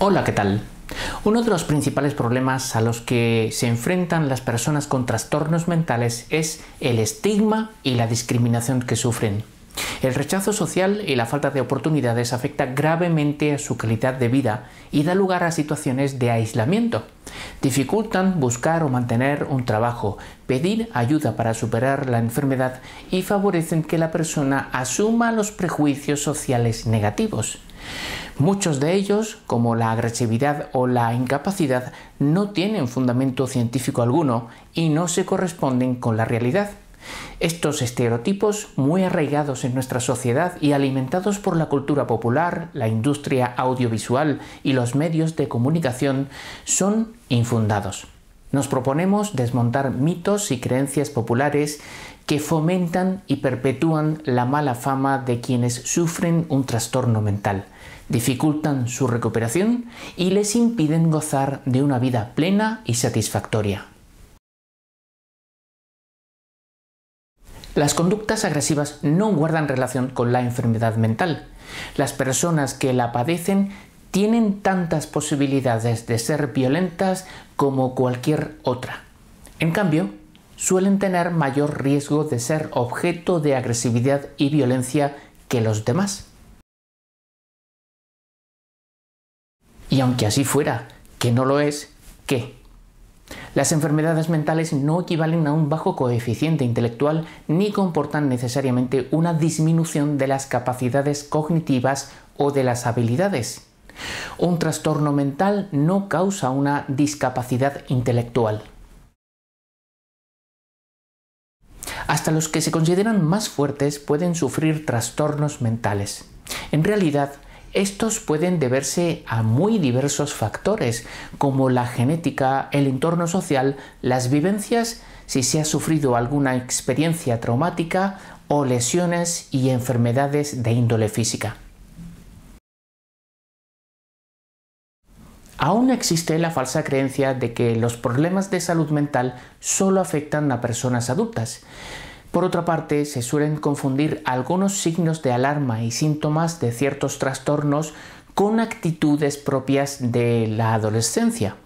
Hola, ¿qué tal? Uno de los principales problemas a los que se enfrentan las personas con trastornos mentales es el estigma y la discriminación que sufren. El rechazo social y la falta de oportunidades afecta gravemente a su calidad de vida y da lugar a situaciones de aislamiento. Dificultan buscar o mantener un trabajo, pedir ayuda para superar la enfermedad y favorecen que la persona asuma los prejuicios sociales negativos. Muchos de ellos, como la agresividad o la incapacidad, no tienen fundamento científico alguno y no se corresponden con la realidad. Estos estereotipos, muy arraigados en nuestra sociedad y alimentados por la cultura popular, la industria audiovisual y los medios de comunicación, son infundados. Nos proponemos desmontar mitos y creencias populares que fomentan y perpetúan la mala fama de quienes sufren un trastorno mental dificultan su recuperación y les impiden gozar de una vida plena y satisfactoria. Las conductas agresivas no guardan relación con la enfermedad mental. Las personas que la padecen tienen tantas posibilidades de ser violentas como cualquier otra. En cambio, suelen tener mayor riesgo de ser objeto de agresividad y violencia que los demás. Y aunque así fuera, que no lo es, ¿qué? Las enfermedades mentales no equivalen a un bajo coeficiente intelectual ni comportan necesariamente una disminución de las capacidades cognitivas o de las habilidades. Un trastorno mental no causa una discapacidad intelectual. Hasta los que se consideran más fuertes pueden sufrir trastornos mentales. En realidad, estos pueden deberse a muy diversos factores, como la genética, el entorno social, las vivencias, si se ha sufrido alguna experiencia traumática o lesiones y enfermedades de índole física. Aún existe la falsa creencia de que los problemas de salud mental solo afectan a personas adultas. Por otra parte, se suelen confundir algunos signos de alarma y síntomas de ciertos trastornos con actitudes propias de la adolescencia.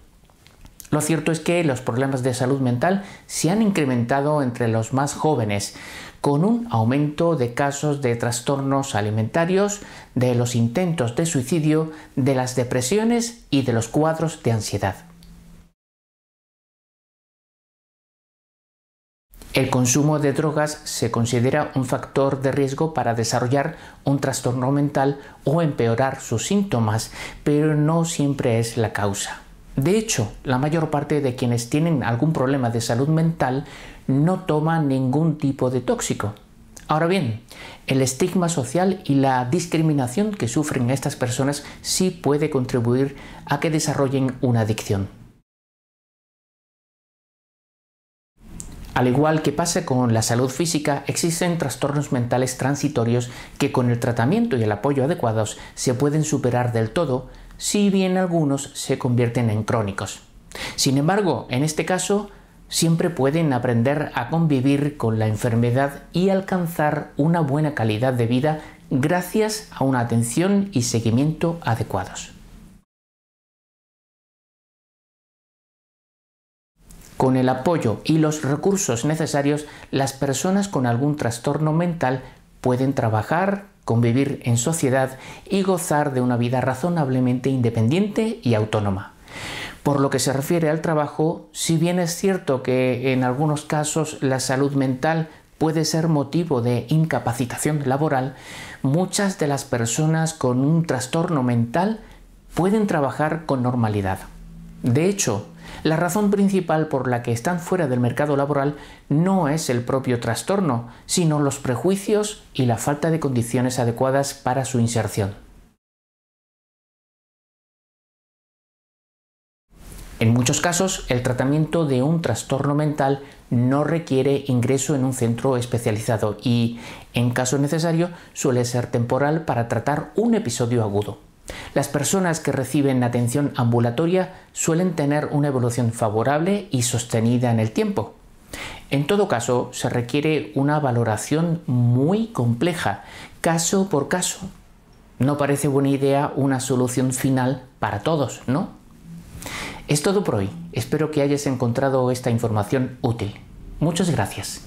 Lo cierto es que los problemas de salud mental se han incrementado entre los más jóvenes, con un aumento de casos de trastornos alimentarios, de los intentos de suicidio, de las depresiones y de los cuadros de ansiedad. El consumo de drogas se considera un factor de riesgo para desarrollar un trastorno mental o empeorar sus síntomas, pero no siempre es la causa. De hecho, la mayor parte de quienes tienen algún problema de salud mental no toman ningún tipo de tóxico. Ahora bien, el estigma social y la discriminación que sufren estas personas sí puede contribuir a que desarrollen una adicción. Al igual que pasa con la salud física, existen trastornos mentales transitorios que con el tratamiento y el apoyo adecuados se pueden superar del todo, si bien algunos se convierten en crónicos. Sin embargo, en este caso, siempre pueden aprender a convivir con la enfermedad y alcanzar una buena calidad de vida gracias a una atención y seguimiento adecuados. con el apoyo y los recursos necesarios, las personas con algún trastorno mental pueden trabajar, convivir en sociedad y gozar de una vida razonablemente independiente y autónoma. Por lo que se refiere al trabajo, si bien es cierto que en algunos casos la salud mental puede ser motivo de incapacitación laboral, muchas de las personas con un trastorno mental pueden trabajar con normalidad. De hecho, la razón principal por la que están fuera del mercado laboral no es el propio trastorno, sino los prejuicios y la falta de condiciones adecuadas para su inserción. En muchos casos, el tratamiento de un trastorno mental no requiere ingreso en un centro especializado y, en caso necesario, suele ser temporal para tratar un episodio agudo. Las personas que reciben atención ambulatoria suelen tener una evolución favorable y sostenida en el tiempo. En todo caso, se requiere una valoración muy compleja, caso por caso. No parece buena idea una solución final para todos, ¿no? Es todo por hoy. Espero que hayas encontrado esta información útil. Muchas gracias.